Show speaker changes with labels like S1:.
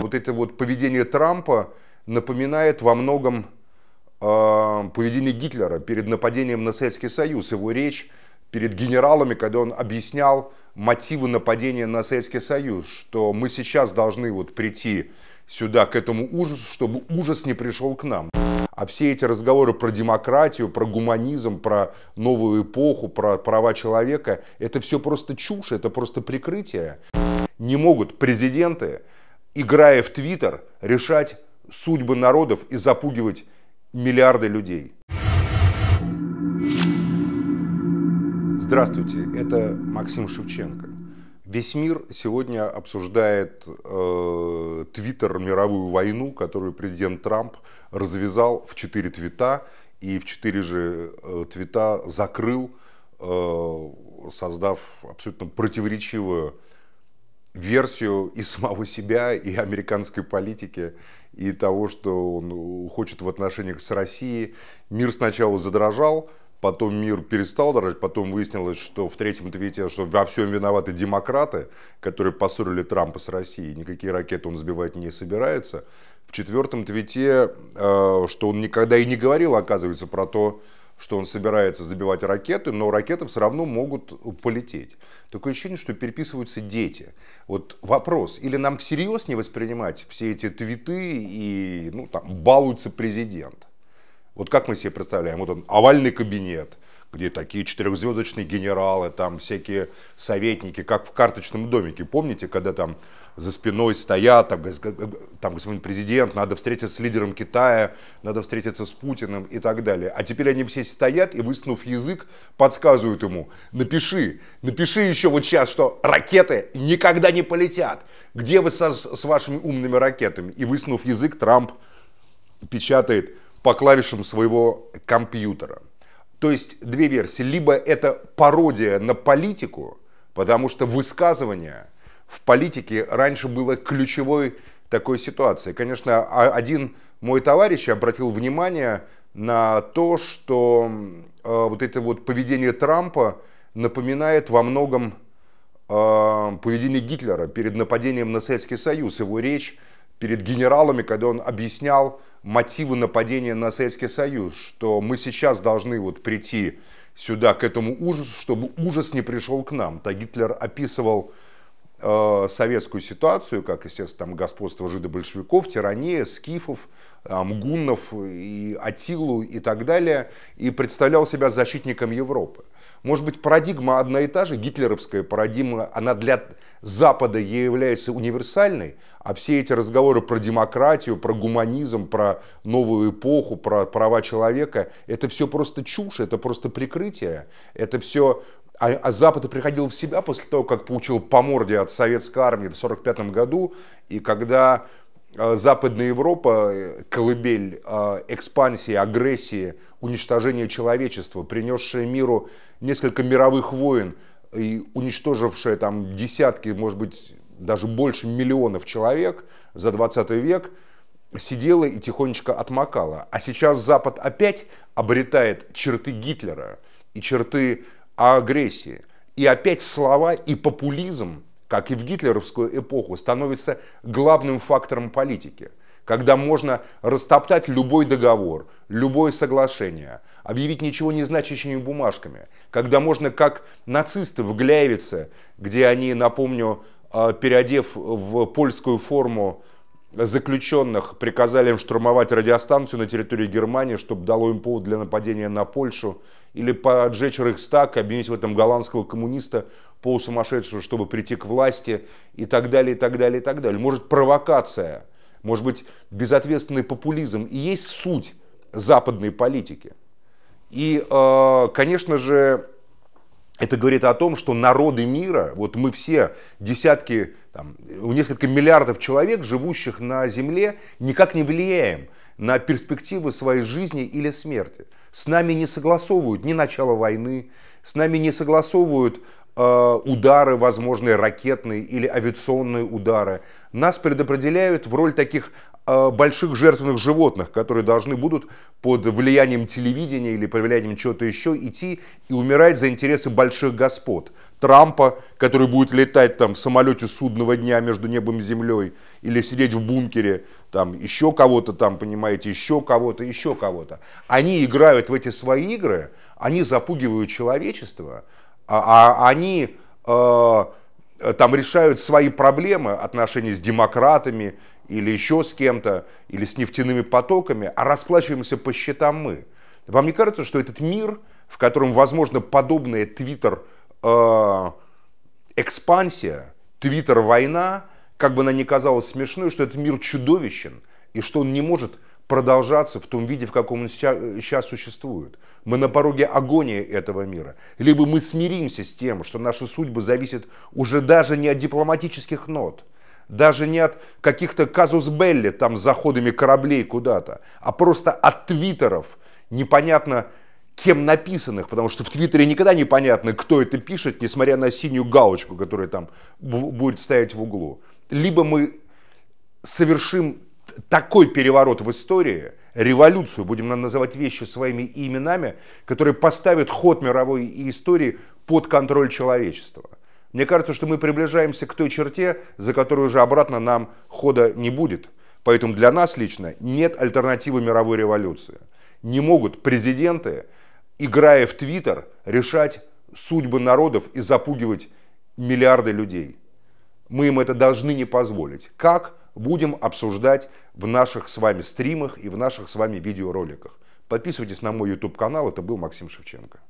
S1: Вот это вот поведение Трампа напоминает во многом э, поведение Гитлера перед нападением на Советский Союз. Его речь перед генералами, когда он объяснял мотивы нападения на Советский Союз, что мы сейчас должны вот прийти сюда, к этому ужасу, чтобы ужас не пришел к нам. А все эти разговоры про демократию, про гуманизм, про новую эпоху, про права человека, это все просто чушь, это просто прикрытие. Не могут президенты играя в Твиттер, решать судьбы народов и запугивать миллиарды людей. Здравствуйте, это Максим Шевченко. Весь мир сегодня обсуждает э, мировую войну, которую президент Трамп развязал в четыре твита и в четыре же э, твита закрыл, э, создав абсолютно противоречивую версию и самого себя, и американской политики, и того, что он хочет в отношениях с Россией. Мир сначала задрожал, потом мир перестал дрожать, потом выяснилось, что в третьем твите, что во всем виноваты демократы, которые поссорили Трампа с Россией, никакие ракеты он сбивать не собирается. В четвертом твите, э, что он никогда и не говорил, оказывается, про то, что он собирается забивать ракеты, но ракеты все равно могут полететь. Такое ощущение, что переписываются дети. Вот вопрос, или нам всерьез не воспринимать все эти твиты и ну, там, балуется президент? Вот как мы себе представляем, вот он, овальный кабинет, где такие четырехзвездочные генералы, там всякие советники, как в карточном домике. Помните, когда там за спиной стоят, там, там господин президент, надо встретиться с лидером Китая, надо встретиться с Путиным и так далее. А теперь они все стоят и, высунув язык, подсказывают ему, напиши, напиши еще вот сейчас, что ракеты никогда не полетят. Где вы со, с вашими умными ракетами? И, высунув язык, Трамп печатает по клавишам своего компьютера. То есть две версии. Либо это пародия на политику, потому что высказывания – в политике раньше было ключевой такой ситуации, Конечно, а, один мой товарищ обратил внимание на то, что э, вот это вот поведение Трампа напоминает во многом э, поведение Гитлера перед нападением на Советский Союз. Его речь перед генералами, когда он объяснял мотивы нападения на Советский Союз, что мы сейчас должны вот прийти сюда к этому ужасу, чтобы ужас не пришел к нам. Так Гитлер описывал Э, советскую ситуацию, как, естественно, там господство большевиков, тирания, скифов, там, гуннов и Атилу и так далее, и представлял себя защитником Европы. Может быть, парадигма одна и та же, гитлеровская парадигма, она для Запада является универсальной, а все эти разговоры про демократию, про гуманизм, про новую эпоху, про права человека, это все просто чушь, это просто прикрытие, это все а, а Запад и приходил в себя после того, как получил по морде от советской армии в 1945 году, и когда э, Западная Европа, э, колыбель э, экспансии, агрессии, уничтожения человечества, принесшая миру несколько мировых войн и уничтожившая там десятки, может быть, даже больше миллионов человек за 20 век, сидела и тихонечко отмокала. А сейчас Запад опять обретает черты Гитлера и черты о агрессии. И опять слова и популизм, как и в гитлеровскую эпоху, становятся главным фактором политики, когда можно растоптать любой договор, любое соглашение, объявить ничего не значащими бумажками, когда можно, как нацисты в Гляевице, где они, напомню, э, переодев в польскую форму заключенных приказали им штурмовать радиостанцию на территории Германии, чтобы дало им повод для нападения на Польшу, или поджечь Рейхстаг, обвинить в этом голландского коммуниста полусумасшедшего, чтобы прийти к власти и так далее, и так далее, и так далее. Может, провокация, может быть, безответственный популизм и есть суть западной политики. И, э, конечно же, это говорит о том, что народы мира, вот мы все десятки, там, несколько миллиардов человек, живущих на Земле, никак не влияем на перспективы своей жизни или смерти. С нами не согласовывают ни начало войны, с нами не согласовывают Э, удары, возможные ракетные или авиационные удары, нас предопределяют в роль таких э, больших жертвенных животных, которые должны будут под влиянием телевидения или под влиянием чего-то еще идти и умирать за интересы больших господ. Трампа, который будет летать там в самолете судного дня между небом и землей, или сидеть в бункере, там еще кого-то там, понимаете, еще кого-то, еще кого-то. Они играют в эти свои игры, они запугивают человечество, а, а они э, э, там решают свои проблемы, отношения с демократами или еще с кем-то, или с нефтяными потоками, а расплачиваемся по счетам мы. Вам не кажется, что этот мир, в котором, возможно, подобная твиттер-экспансия, э, твиттер-война, как бы она ни казалась смешной, что этот мир чудовищен, и что он не может продолжаться в том виде, в каком он сейчас, существует. Мы на пороге агонии этого мира. Либо мы смиримся с тем, что наша судьба зависит уже даже не от дипломатических нот, даже не от каких-то казус белли там с заходами кораблей куда-то, а просто от твиттеров, непонятно кем написанных, потому что в Твиттере никогда непонятно, кто это пишет, несмотря на синюю галочку, которая там будет стоять в углу. Либо мы совершим такой переворот в истории, революцию, будем называть вещи своими именами, который поставит ход мировой истории под контроль человечества. Мне кажется, что мы приближаемся к той черте, за которую уже обратно нам хода не будет. Поэтому для нас лично нет альтернативы мировой революции. Не могут президенты, играя в Твиттер, решать судьбы народов и запугивать миллиарды людей. Мы им это должны не позволить. Как? будем обсуждать в наших с вами стримах и в наших с вами видеороликах. Подписывайтесь на мой YouTube канал. Это был Максим Шевченко.